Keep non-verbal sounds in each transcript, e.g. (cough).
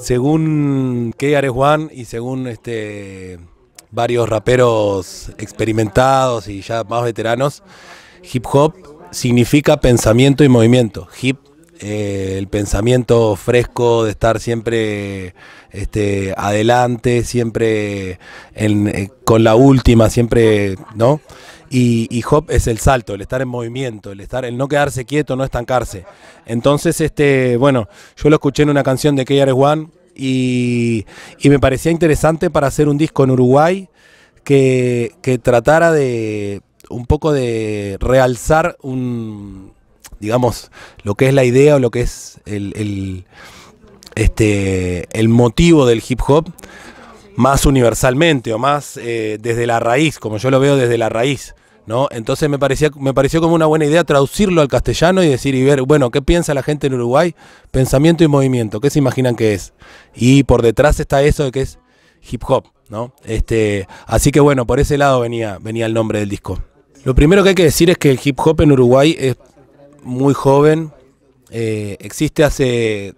según Key Juan y según este, varios raperos experimentados y ya más veteranos, hip hop significa pensamiento y movimiento. Hip, eh, el pensamiento fresco de estar siempre este, adelante, siempre eh, con la última, siempre, ¿no? Y, hop es el salto, el estar en movimiento, el estar, el no quedarse quieto, no estancarse. Entonces, este, bueno, yo lo escuché en una canción de KRS One y, me parecía interesante para hacer un disco en Uruguay que, que tratara de un poco de realzar un, digamos, lo que es la idea o lo que es el, este, motivo del hip hop más universalmente o más eh, desde la raíz, como yo lo veo desde la raíz. Entonces me, parecía, me pareció como una buena idea traducirlo al castellano y decir y ver, bueno, ¿qué piensa la gente en Uruguay? Pensamiento y movimiento, ¿qué se imaginan que es? Y por detrás está eso de que es hip hop, ¿no? Este, así que bueno, por ese lado venía, venía el nombre del disco. Lo primero que hay que decir es que el hip hop en Uruguay es muy joven, eh, existe hace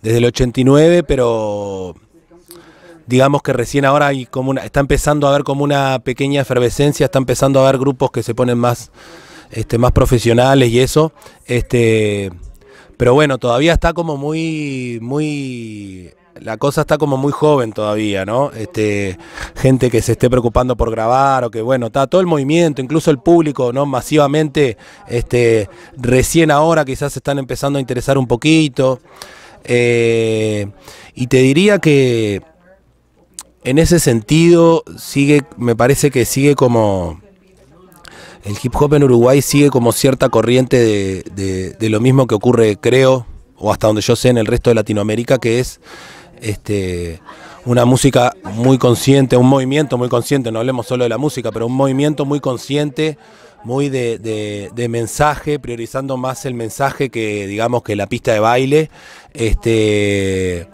desde el 89, pero digamos que recién ahora hay como está empezando a haber como una pequeña efervescencia, está empezando a haber grupos que se ponen más, este, más profesionales y eso. Este, pero bueno, todavía está como muy, muy, la cosa está como muy joven todavía, ¿no? Este, gente que se esté preocupando por grabar o que bueno, está todo el movimiento, incluso el público, ¿no? Masivamente, este, recién ahora quizás se están empezando a interesar un poquito. Eh, y te diría que en ese sentido sigue, me parece que sigue como el hip hop en Uruguay sigue como cierta corriente de, lo mismo que ocurre, creo, o hasta donde yo sé, en el resto de Latinoamérica, que es este, una música muy consciente, un movimiento muy consciente, no hablemos solo de la música, pero un movimiento muy consciente, muy de, mensaje, priorizando más el mensaje que, digamos, que la pista de baile, este,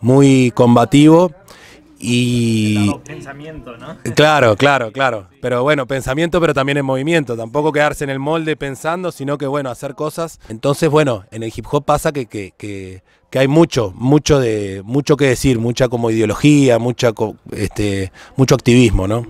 muy combativo y. Pensamiento, ¿no? (laughs) Claro, claro, claro. Pero bueno, pensamiento, pero también en movimiento. Tampoco quedarse en el molde pensando, sino que bueno, hacer cosas. Entonces, bueno, en el hip hop pasa que, que, hay mucho, mucho de, mucho que decir, mucha como ideología, mucha este, mucho activismo, ¿no?